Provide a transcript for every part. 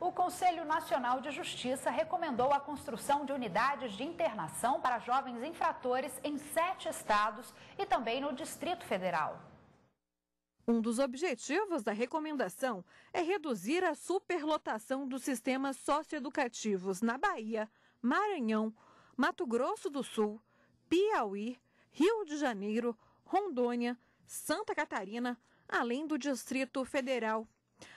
o Conselho Nacional de Justiça recomendou a construção de unidades de internação para jovens infratores em sete estados e também no Distrito Federal. Um dos objetivos da recomendação é reduzir a superlotação dos sistemas socioeducativos na Bahia, Maranhão, Mato Grosso do Sul, Piauí, Rio de Janeiro, Rondônia, Santa Catarina, além do Distrito Federal.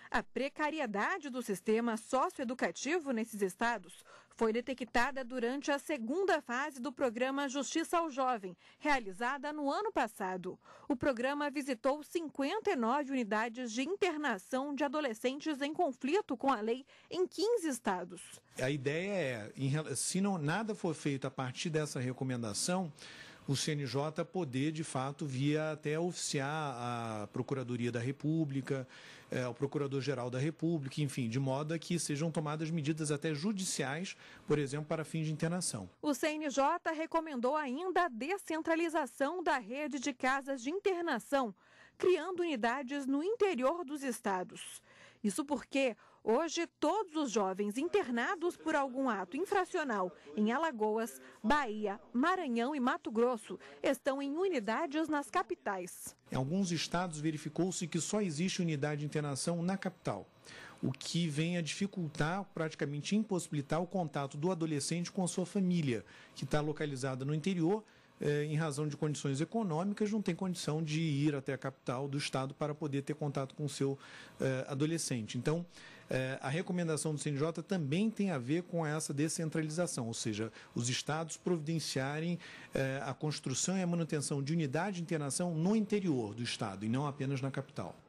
A precariedade do sistema socioeducativo nesses estados foi detectada durante a segunda fase do programa Justiça ao Jovem, realizada no ano passado. O programa visitou 59 unidades de internação de adolescentes em conflito com a lei em 15 estados. A ideia é, se não, nada for feito a partir dessa recomendação, o CNJ poder, de fato, via até oficiar a Procuradoria da República, é, o Procurador-Geral da República, enfim, de modo que sejam tomadas medidas até judiciais, por exemplo, para fins de internação. O CNJ recomendou ainda a descentralização da rede de casas de internação, criando unidades no interior dos estados. Isso porque hoje todos os jovens internados por algum ato infracional em Alagoas, Bahia, Maranhão e Mato Grosso estão em unidades nas capitais. Em alguns estados verificou-se que só existe unidade de internação na capital, o que vem a dificultar, praticamente impossibilitar o contato do adolescente com a sua família, que está localizada no interior é, em razão de condições econômicas, não tem condição de ir até a capital do estado para poder ter contato com o seu é, adolescente. Então, é, a recomendação do CNJ também tem a ver com essa descentralização, ou seja, os estados providenciarem é, a construção e a manutenção de unidade de internação no interior do estado e não apenas na capital.